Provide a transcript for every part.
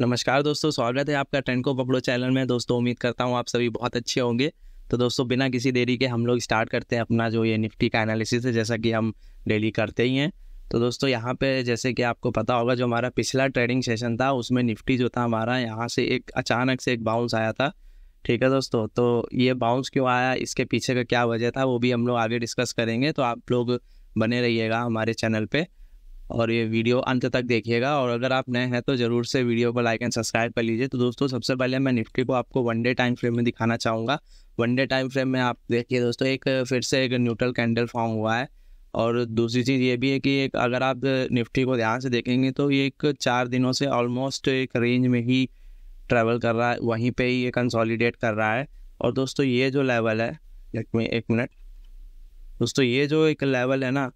नमस्कार दोस्तों स्वागत है आपका ट्रेंड को पकड़ो चैनल में दोस्तों उम्मीद करता हूँ आप सभी बहुत अच्छे होंगे तो दोस्तों बिना किसी देरी के हम लोग स्टार्ट करते हैं अपना जो ये निफ्टी का एनालिसिस है जैसा कि हम डेली करते ही हैं तो दोस्तों यहाँ पे जैसे कि आपको पता होगा जो हमारा पिछला ट्रेडिंग सेशन था उसमें निफ्टी जो था हमारा यहाँ से एक अचानक से एक बाउंस आया था ठीक है दोस्तों तो ये बाउंस क्यों आया इसके पीछे का क्या वजह था वो भी हम लोग आगे डिस्कस करेंगे तो आप लोग बने रहिएगा हमारे चैनल पर और ये वीडियो अंत तक देखिएगा और अगर आप नए हैं तो ज़रूर से वीडियो को लाइक एंड सब्सक्राइब कर लीजिए तो दोस्तों सबसे पहले मैं निफ्टी को आपको वन डे टाइम फ्रेम में दिखाना चाहूँगा वन डे टाइम फ्रेम में आप देखिए दोस्तों एक फिर से एक न्यूट्रल कैंडल फॉर्म हुआ है और दूसरी चीज़ ये भी है कि एक अगर आप निफ्टी को ध्यान से देखेंगे तो ये एक चार दिनों से ऑलमोस्ट एक रेंज में ही ट्रैवल कर रहा है वहीं पे ही ये कंसोलिडेट कर रहा है और दोस्तों ये जो लेवल है एक मिनट दोस्तों ये जो एक लेवल है ना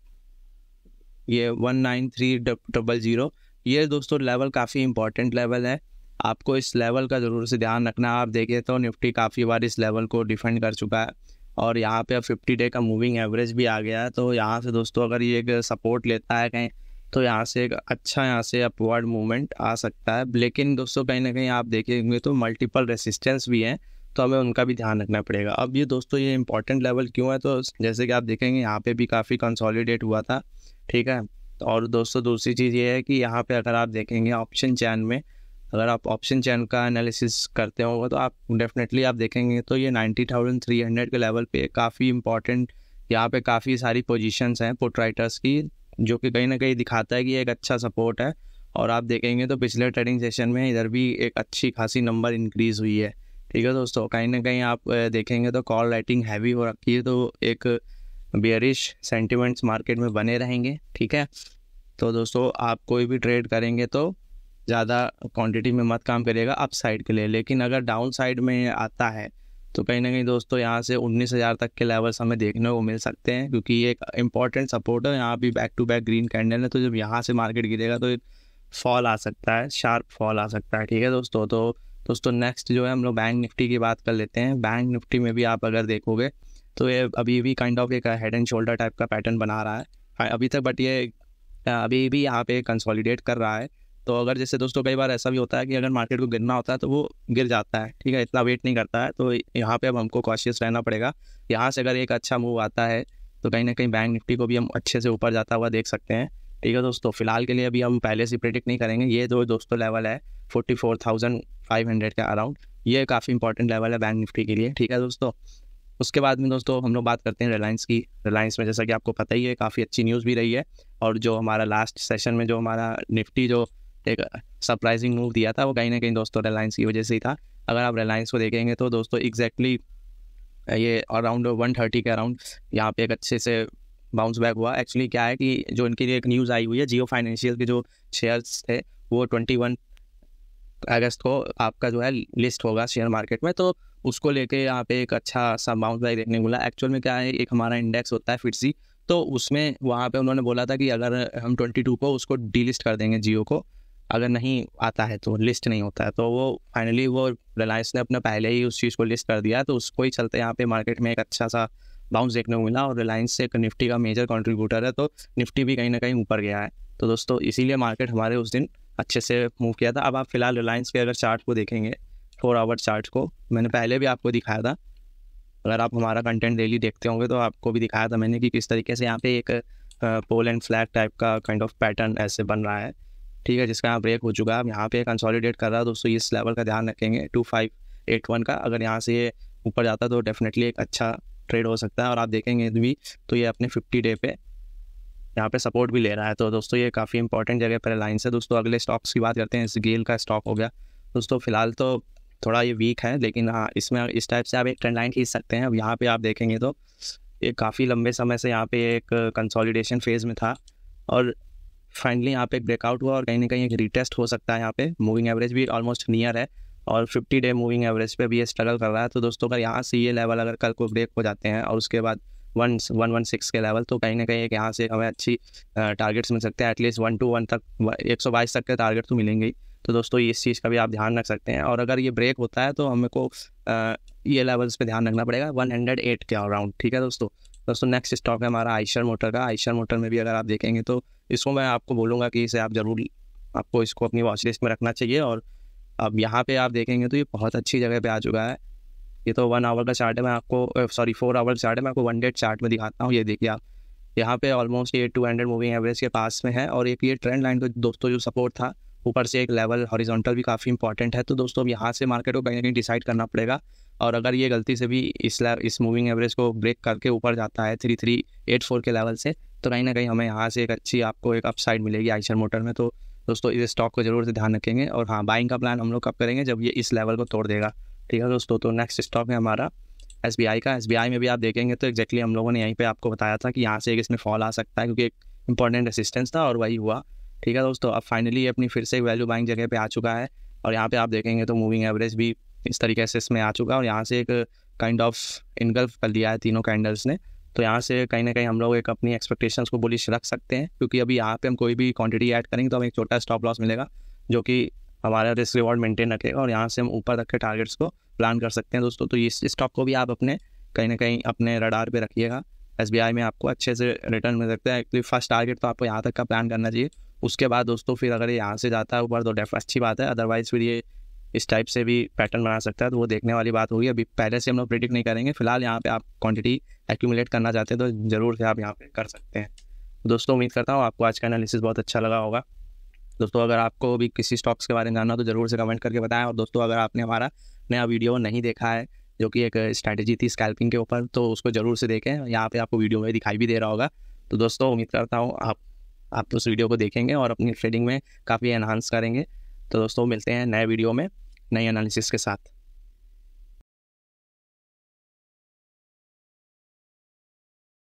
ये one nine three double zero ये दोस्तों लेवल काफ़ी इंपॉर्टेंट लेवल है आपको इस लेवल का ज़रूर से ध्यान रखना आप देखें तो निफ्टी काफ़ी बार इस लेवल को डिफेंड कर चुका है और यहाँ पे अब फिफ्टी डे का मूविंग एवरेज भी आ गया है तो यहाँ से दोस्तों अगर ये एक सपोर्ट लेता है कहीं तो यहाँ से एक अच्छा यहाँ से अपवर्ड मूवमेंट आ सकता है लेकिन दोस्तों कहीं ना कहीं आप देखेंगे तो मल्टीपल रेसिस्टेंस भी हैं तो हमें उनका भी ध्यान रखना पड़ेगा अब ये दोस्तों ये इंपॉर्टेंट लेवल क्यों है तो जैसे कि आप देखेंगे यहाँ पे भी काफ़ी कंसोलिडेट हुआ था ठीक है और दोस्तों दूसरी चीज़ ये है कि यहाँ पे अगर आप देखेंगे ऑप्शन चैन में अगर आप ऑप्शन चैन का एनालिसिस करते होंगे तो आप डेफिनेटली आप देखेंगे तो ये नाइन्टी थाउजेंड थ्री हंड्रेड के लेवल पे काफ़ी इंपॉर्टेंट यहाँ पे काफ़ी सारी पोजीशंस हैं पुट राइटर्स की जो कि कहीं ना कहीं दिखाता है कि एक अच्छा सपोर्ट है और आप देखेंगे तो पिछले ट्रेडिंग सेशन में इधर भी एक अच्छी खासी नंबर इंक्रीज़ हुई है ठीक है दोस्तों कहीं ना कहीं आप देखेंगे तो कॉल राइटिंग हैवी हो रखी है तो एक बियरिश सेंटिमेंट्स मार्केट में बने रहेंगे ठीक है तो दोस्तों आप कोई भी ट्रेड करेंगे तो ज़्यादा क्वांटिटी में मत काम करेगा अप साइड के लिए लेकिन अगर डाउन साइड में आता है तो कहीं ना कहीं दोस्तों यहाँ से उन्नीस हज़ार तक के लेवल्स हमें देखने को मिल सकते हैं क्योंकि ये एक इंपॉर्टेंट सपोर्ट है यहाँ भी back to back green candle है तो जब यहाँ से मार्केट गिरेगा तो एक फॉल आ सकता है शार्प फॉल आ सकता है ठीक है दोस्तों तो दोस्तों नेक्स्ट जो है हम लोग बैंक निफ्टी की बात कर लेते हैं बैंक निफ्टी में भी आप अगर देखोगे तो ये अभी भी काइंड ऑफ एक हेड एंड शोल्डर टाइप का पैटर्न बना रहा है हाँ, अभी तक बट ये अभी भी यहाँ पे कंसोलिडेट कर रहा है तो अगर जैसे दोस्तों कई बार ऐसा भी होता है कि अगर मार्केट को गिरना होता है तो वो गिर जाता है ठीक है इतना वेट नहीं करता है तो यहाँ पे अब हमको कॉशियस रहना पड़ेगा यहाँ से अगर एक अच्छा मूव आता है तो कहीं ना कहीं बैंक निफ्टी को भी हम अच्छे से ऊपर जाता हुआ देख सकते हैं ठीक है दोस्तों फिलहाल के लिए अभी हम पहले से प्रिडिक्ट नहीं करेंगे ये जो दोस्तों लेवल है forty four thousand five hundred का अराउंड ये काफ़ी इंपॉर्टेंट लेवल है बैंक निफ्टी के लिए ठीक है दोस्तों उसके बाद में दोस्तों हम लोग बात करते हैं रिलायंस की रिलायंस में जैसा कि आपको पता ही है काफ़ी अच्छी न्यूज़ भी रही है और जो हमारा लास्ट सेशन में जो हमारा निफ्टी जो एक सरप्राइजिंग मूव दिया था वो कहीं ना कहीं दोस्तों रिलायंस की वजह से ही था अगर आप रिलायंस को देखेंगे तो दोस्तों एग्जैक्टली exactly ये अराउंड वन थर्टी के अराउंड यहाँ पे एक अच्छे से बाउंस बैक हुआ एक्चुअली क्या है कि जो इनके लिए एक न्यूज़ आई हुई है जियो फाइनेंशियल के जो शेयर्स थे वो ट्वेंटी वन अगस्त को आपका जो है लिस्ट होगा शेयर मार्केट में तो उसको लेके यहाँ पे एक अच्छा सा बाउंस बैक देखने को मिला एक्चुअल में क्या है एक हमारा इंडेक्स होता है फिटसी तो उसमें वहाँ पे उन्होंने बोला था कि अगर हम ट्वेंटी टू को उसको डीलिस्ट कर देंगे जियो को अगर नहीं आता है तो लिस्ट नहीं होता है तो वो फाइनली वो रिलायंस ने अपना पहले ही उस चीज़ को लिस्ट कर दिया तो उसको ही चलते यहाँ पे मार्केट में एक अच्छा सा बाउंस देखने को मिला और रिलायंस एक निफ्टी का मेजर कंट्रीब्यूटर है तो निफ्टी भी कहीं ना कहीं ऊपर गया है तो दोस्तों इसीलिए मार्केट हमारे उस दिन अच्छे से मूव किया था अब आप फिलहाल रिलायंस के अगर चार्ट को देखेंगे फोर आवर चार्ट को मैंने पहले भी आपको दिखाया था अगर आप हमारा कंटेंट डेली देखते होंगे तो आपको भी दिखाया था मैंने कि किस तरीके से यहाँ पे एक पोल एंड फ्लैग टाइप का काइंड ऑफ पैटर्न ऐसे बन रहा है ठीक है जिसका यहाँ ब्रेक हो चुका है अब यहाँ पे कंसोलिडेट कर रहा है दोस्तों इस लेवल का ध्यान रखेंगे टू फाइव एट वन का अगर यहाँ से ये ऊपर जाता तो डेफिनेटली एक अच्छा ट्रेड हो सकता है और आप देखेंगे भी तो ये अपने फिफ्टी डे पे यहाँ पे सपोर्ट भी ले रहा है तो दोस्तों ये काफ़ी इंपॉर्टेंट जगह पर लाइन से दोस्तों अगले स्टॉक्स की बात करते हैं इस गेल का स्टॉक हो गया दोस्तों फिलहाल तो थोड़ा ये वीक है लेकिन हाँ इसमें इस टाइप से आप एक ट्रेंड लाइन खींच सकते हैं अब यहाँ पे आप देखेंगे तो ये काफ़ी लंबे समय से यहाँ पे एक कंसोलिडेशन फेज में था और फाइनली यहाँ पे एक ब्रेकआउट हुआ और कहीं ना कहीं एक रिटेस्ट हो सकता है यहाँ पे मूविंग एवरेज भी ऑलमोस्ट नियर है और फिफ़्टी डे मूविंग एवरेज पे भी ये स्ट्रगल कर रहा है तो दोस्तों अगर यहाँ से ये लेवल अगर कल को ब्रेक हो जाते हैं और उसके बाद वन वन वन सिक्स के लेवल तो कहीं ना कहीं एक यहाँ से हमें अच्छी टारगेट्स मिल सकते हैं एटलीस्ट वन टू वन तक एक सौ बाईस तक के टारगेट तो मिलेंगे ही तो दोस्तों इस चीज़ का भी आप ध्यान रख सकते हैं और अगर ये ब्रेक होता है तो हमें को ये लेवल्स पे ध्यान रखना पड़ेगा वन हंड्रेड एट के अराउंड ठीक है दोस्तों दोस्तों नेक्स्ट स्टॉक है हमारा आइशर मोटर का आइशर मोटर में भी अगर आप देखेंगे तो इसको मैं आपको बोलूँगा कि इसे आप ज़रूर आपको इसको अपनी वॉच लिस्ट में रखना चाहिए और अब यहाँ पे आप देखेंगे तो ये बहुत अच्छी जगह पे आ चुका है ये तो वन आवर का चार्ट है मैं आपको सॉरी फोर आवर का चार्ट है मैं आपको वन डेट चार्ट में दिखाता हूँ ये देखिए आप यहाँ पे ऑलमोस्ट ये टू हंड्रेड मूविंग एवरेज के पास में है और एक ये ट्रेंड लाइन तो दोस्तों जो सपोर्ट था ऊपर से एक लेवल हॉरिजॉन्टल भी काफ़ी इंपॉर्टेंट है तो दोस्तों अब यहाँ से मार्केट को कहीं ना कहीं डिसाइड करना पड़ेगा और अगर ये गलती से भी इस इस मूविंग एवरेज को ब्रेक करके ऊपर जाता है थ्री थ्री एट फोर के लेवल से तो कहीं ना कहीं हमें यहाँ से एक अच्छी आपको एक अपसाइड मिलेगी आइसर मोटर में तो दोस्तों इस स्टॉक को जरूर से ध्यान रखेंगे और हाँ बाइंग का प्लान हम लोग कब करेंगे जब ये इस लेवल को तोड़ देगा ठीक है दोस्तों तो नेक्स्ट स्टॉक है हमारा एस का एस में भी आप देखेंगे तो एक्जैक्टली हम लोगों ने यहीं पर आपको बताया था कि यहाँ से एक इसमें फॉल आ सकता है क्योंकि एक इंपॉर्टेंट रेसिस्टेंस था और वही हुआ ठीक है दोस्तों अब फाइनली अपनी फिर से वैल्यू बाइंग जगह पर आ चुका है और यहाँ पर आप देखेंगे तो मूविंग एवरेज भी इस तरीके से इसमें आ चुका है और यहाँ से एक काइंड ऑफ इनगल्फ कर दिया है तीनों कैंडल्स ने तो यहाँ से कहीं ना कहीं हम लोग एक अपनी एक्सपेक्टेशंस को बुलिश रख सकते हैं क्योंकि अभी यहाँ पे हम कोई भी क्वांटिटी ऐड करेंगे तो हमें एक छोटा स्टॉप लॉस मिलेगा जो कि हमारा रिस्क रिवॉर्ड मेंटेन रखेगा और यहाँ से हम ऊपर तक के टारगेट्स को प्लान कर सकते हैं दोस्तों तो इस स्टॉक को भी आप अपने कहीं ना कहीं अपने रडार पे रखिएगा एस में आपको अच्छे से रिटर्न मिल सकता है एक्चुअली फर्स्ट टारगेट तो आपको यहाँ तक का प्लान करना चाहिए उसके बाद दोस्तों फिर अगर यहाँ से जाता है ऊपर तो डेफ अच्छी बात है अदरवाइज़ फिर ये इस टाइप से भी पैटर्न बना सकता है तो वो देखने वाली बात होगी अभी पहले से हम लोग प्रिडिक्ट नहीं करेंगे फिलहाल यहाँ पे आप क्वांटिटी एक्यूमुलेट करना चाहते हैं तो ज़रूर से आप यहाँ पे कर सकते हैं दोस्तों उम्मीद करता हूँ आपको आज का एनालिसिस बहुत अच्छा लगा होगा दोस्तों अगर आपको भी किसी स्टॉक्स के बारे में जानना हो तो ज़रूर से कमेंट करके बताएं और दोस्तों अगर आपने हमारा नया वीडियो नहीं देखा है जो कि एक स्ट्रैटेजी थी स्कैल्पिंग के ऊपर तो उसको ज़रूर से देखें यहाँ पे आपको वीडियो में दिखाई भी दे रहा होगा तो दोस्तों उम्मीद करता हूँ आप आप उस वीडियो को देखेंगे और अपनी ट्रेडिंग में काफ़ी एनहांस करेंगे तो दोस्तों मिलते हैं नए वीडियो में नए एनालिसिस के साथ